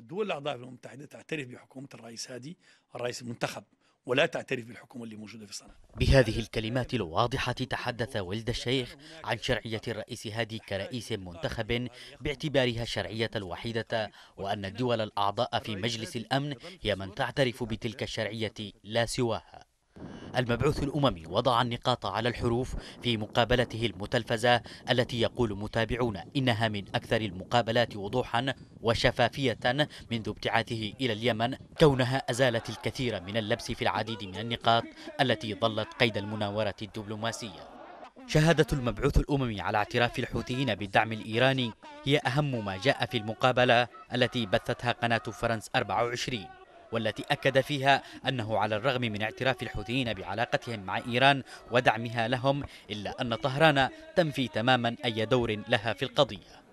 الدول الاعضاء في الامم المتحده تعترف بحكومه الرئيس هادي الرئيس المنتخب ولا تعترف بالحكومة اللي موجودة في صنعاء بهذه الكلمات الواضحة تحدث ولد الشيخ عن شرعية الرئيس هادي كرئيس منتخب باعتبارها الشرعية الوحيدة وأن الدول الأعضاء في مجلس الأمن هي من تعترف بتلك الشرعية لا سواها المبعوث الأممي وضع النقاط على الحروف في مقابلته المتلفزة التي يقول متابعون إنها من أكثر المقابلات وضوحا وشفافية منذ ابتعاثه إلى اليمن كونها أزالت الكثير من اللبس في العديد من النقاط التي ظلت قيد المناورة الدبلوماسية شهادة المبعوث الأممي على اعتراف الحوثيين بالدعم الإيراني هي أهم ما جاء في المقابلة التي بثتها قناة فرنس 24 والتي أكد فيها أنه على الرغم من اعتراف الحوثيين بعلاقتهم مع إيران ودعمها لهم إلا أن طهران تنفي تماما أي دور لها في القضية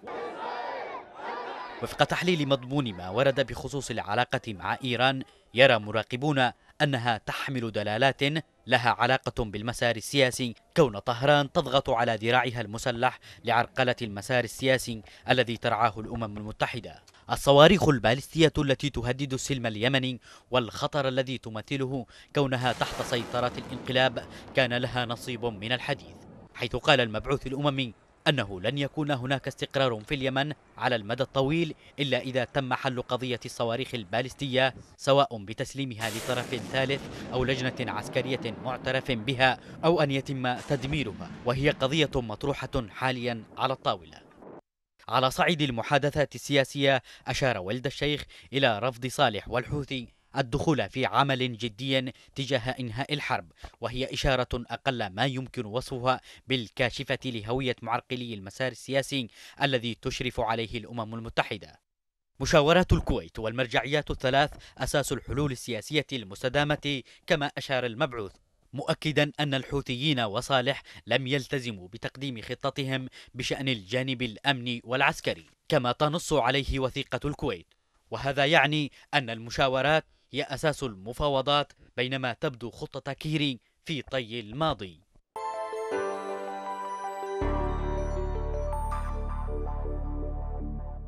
وفق تحليل مضمون ما ورد بخصوص العلاقة مع إيران يرى مراقبون أنها تحمل دلالات لها علاقة بالمسار السياسي كون طهران تضغط على ذراعها المسلح لعرقلة المسار السياسي الذي ترعاه الأمم المتحدة الصواريخ البالستية التي تهدد السلم اليمني والخطر الذي تمثله كونها تحت سيطرة الانقلاب كان لها نصيب من الحديث حيث قال المبعوث الأممي أنه لن يكون هناك استقرار في اليمن على المدى الطويل إلا إذا تم حل قضية الصواريخ البالستية سواء بتسليمها لطرف ثالث أو لجنة عسكرية معترف بها أو أن يتم تدميرها وهي قضية مطروحة حاليا على الطاولة على صعيد المحادثات السياسية أشار ولد الشيخ إلى رفض صالح والحوثي الدخول في عمل جدي تجاه إنهاء الحرب وهي إشارة أقل ما يمكن وصفها بالكاشفة لهوية معرقلي المسار السياسي الذي تشرف عليه الأمم المتحدة مشاورات الكويت والمرجعيات الثلاث أساس الحلول السياسية المستدامة كما أشار المبعوث مؤكدا أن الحوثيين وصالح لم يلتزموا بتقديم خطتهم بشأن الجانب الأمني والعسكري كما تنص عليه وثيقة الكويت وهذا يعني أن المشاورات هي أساس المفاوضات بينما تبدو خطة كيري في طي الماضي